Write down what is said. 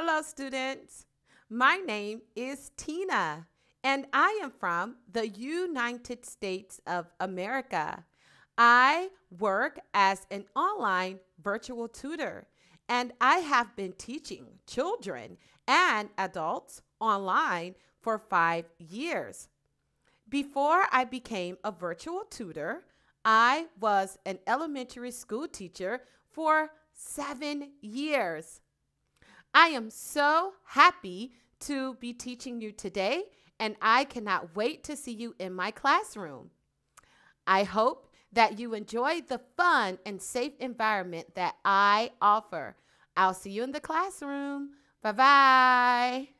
Hello, students. My name is Tina, and I am from the United States of America. I work as an online virtual tutor, and I have been teaching children and adults online for five years. Before I became a virtual tutor, I was an elementary school teacher for seven years. I am so happy to be teaching you today, and I cannot wait to see you in my classroom. I hope that you enjoy the fun and safe environment that I offer. I'll see you in the classroom. Bye bye.